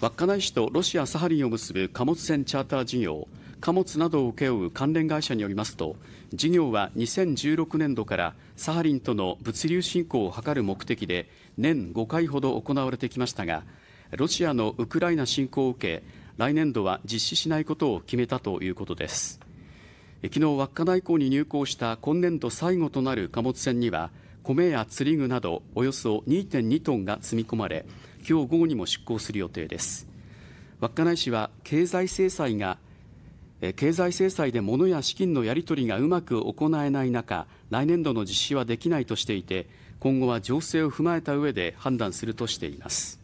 稚内市とロシア・サハリンを結ぶ貨物船チャーター事業貨物などを請け負う関連会社によりますと事業は2016年度からサハリンとの物流振興を図る目的で年5回ほど行われてきましたがロシアのウクライナ侵攻を受け来年度は実施しないことを決めたということです昨日稚内港に入港した今年度最後となる貨物船には米や釣り具などおよそ2.2トンが積み込まれ今日午後にも執行する予定です稚内市は経済制裁が経済制裁で物や資金のやり取りがうまく行えない中来年度の実施はできないとしていて今後は情勢を踏まえた上で判断するとしています